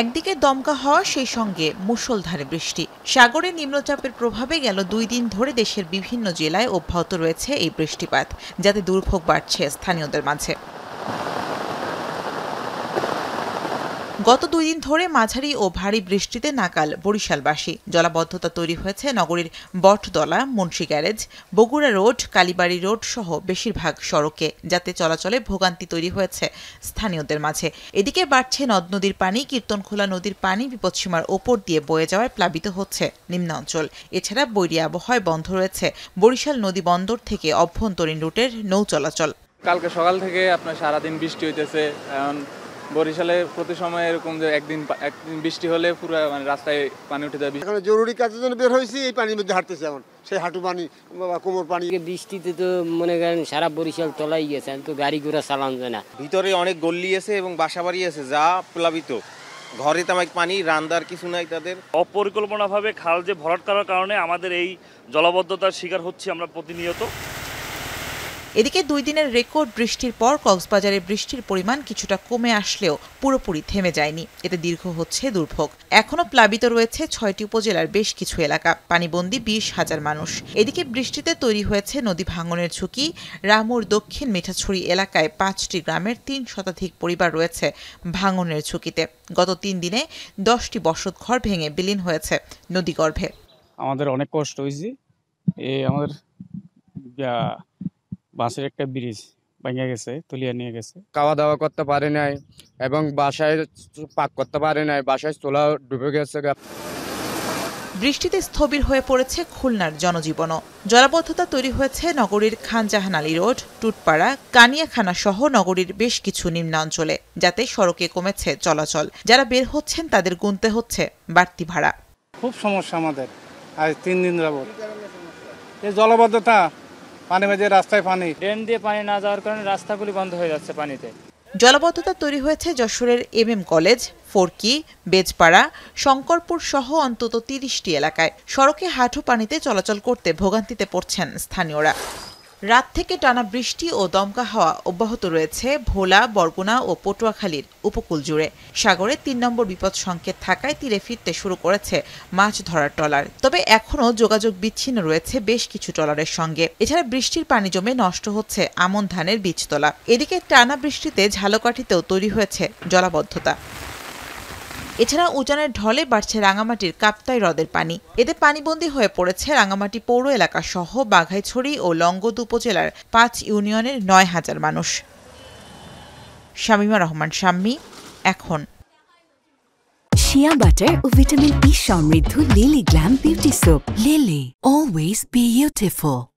একদিকে দমকা হওয়া সেই সঙ্গে মুষলধারে বৃষ্টি সাগরে নিম্নচাপের প্রভাবে গেল দুই দিন ধরে দেশের বিভিন্ন জেলায় অব্যাহত রয়েছে এই বৃষ্টিপাত যাতে দুর্ভোগ বাড়ছে স্থানীয়দের মাঝে গত দুই দিন ধরে মাঝারি ও ভারী বৃষ্টিতে নাকাল বরিশালবাসী জলাবদ্ধতা তৈরি হয়েছে নগরীর Botdola Munshi garage Bogura road Kalibari road সহ বেশিরভাগ সড়কে যাতে চলাচলে ভোগান্তি তৈরি হয়েছে স্থানীয়দের মাঝে এদিকে বাড়ছে নদ নদীর পানি কীর্তনখোলা নদীর পানি বিপদসীমার ওপর দিয়ে বয়ে যাওয়ায় প্লাবিত হচ্ছে নিম্ন অঞ্চল এছাড়া বৈরী আবহাওয়ায় বন্ধ রয়েছে বরিশাল নদী বন্দর থেকে অভ্যন্তরীণ রুটের নৌ চলাচল কালকে সকাল থেকে আপনার সারাদিন বৃষ্টি হইতেছে বরিশালে প্রতি সময় এরকম যে একদিন একদিন বৃষ্টি হলে পুরো মানে রাস্তায় পানি উঠে যাবে এখানে জরুরি কাজের জন্য বের হয়েছি এই পানির মধ্যে হাঁটতেছে এখন সেই হাঁটু পানি বা কোমর পানি বৃষ্টিতে তো মনে করেন সারা বরিশাল তলাই গেছে তো গাড়ি ঘোড়া চালান যায় না ভিতরে অনেক গল্লি আছে এবং বাসা বাড়ি আছে যা প্লাবিত ঘরে তামাক পানি রান্দার কিছু নাই তাদের অপরিকল্পনাভাবে খাল যে ভরাট করার কারণে আমাদের এই জলবদ্ধতার শিকার হচ্ছে আমরা প্রতিনিয়ত এদিকে দুই দিনের রেকর্ড বৃষ্টির পর কক্সবাজারে বৃষ্টির পরিমাণ কিছুটা কমে আসলেও পুরোপুরি থেমে যায়নি এতে দীর্ঘ হচ্ছে দুর্ভোগ এখনও প্লাবিত রয়েছে ছয়টি উপজেলার বেশ কিছু এলাকা পানিবন্দী বিশ হাজার মানুষ এদিকে বৃষ্টিতে তৈরি হয়েছে নদী ভাঙনের ঝুঁকি রামুর দক্ষিণ মিঠাছড়ি এলাকায় পাঁচটি গ্রামের তিন শতাধিক পরিবার রয়েছে ভাঙনের ঝুঁকিতে গত তিন দিনে দশটি বসত ঘর ভেঙে বিলীন হয়েছে নদীগর্ভে আমাদের অনেক কষ্ট হয়েছে এ আমাদের বাসের একটা ব্রিজ ভেঙে গেছে তুলিয়া নিয়ে গেছে খাওয়া দাওয়া করতে পারে নাই এবং বাসায় পাক করতে পারে নাই বাসায় চোলা ডুবে গেছে বৃষ্টিতে স্থবির হয়ে পড়েছে খুলনার জনজীবনও জলাবদ্ধতা তৈরি হয়েছে নগরীর খানজাহান আলী রোড টুটপাড়া কানিয়াখানা সহ নগরীর বেশ কিছু নিম্নাঞ্চলে যাতে সড়কে কমেছে চলাচল যারা বের হচ্ছেন তাদের গুনতে হচ্ছে বাড়তি ভাড়া খুব সমস্যা আমাদের আজ তিন দিন যাবত এই জলাবদ্ধতা পানি মাঝে রাস্তায় পানি ড্রেন দিয়ে পানি না যাওয়ার কারণে রাস্তাগুলি বন্ধ হয়ে যাচ্ছে পানিতে জলাবদ্ধতা তৈরি হয়েছে যশোরের M M college Forki Bejpara Shankarpur সহ অন্তত তিরিশটি এলাকায় সড়কে হাঁটু পানিতে চলাচল করতে ভোগান্তিতে পড়ছেন স্থানীয়রা রাত থেকে টানা বৃষ্টি ও দমকা হাওয়া অব্যাহত রয়েছে ভোলা বরগুনা ও পটুয়াখালীর উপকূল জুড়ে সাগরে তিন নম্বর বিপদ সংকেত থাকায় তীরে ফিরতে শুরু করেছে মাছ ধরার ট্রলার তবে এখনও যোগাযোগ বিচ্ছিন্ন রয়েছে বেশ কিছু ট্রলারের সঙ্গে এছাড়া বৃষ্টির পানি জমে নষ্ট হচ্ছে আমন ধানের বীজতলা এদিকে টানা বৃষ্টিতে ঝালকাঠিতেও তৈরি হয়েছে জলাবদ্ধতা এছাড়া উজানের ঢলে বাড়ছে রাঙামাটির কাপ্তাই হ্রদের পানি এতে পানিবন্দী হয়ে পড়েছে রাঙামাটি পৌর এলাকা সহ বাঘাইছড়ি ও লঙ্গদ উপজেলার পাঁচ ইউনিয়নের নয় হাজার মানুষ শামিমা রহমান শাম্মী এখন শিয়া বাটার ও ভিটামিন ই e সমৃদ্ধ Lily glam beauty soap Lily always beautiful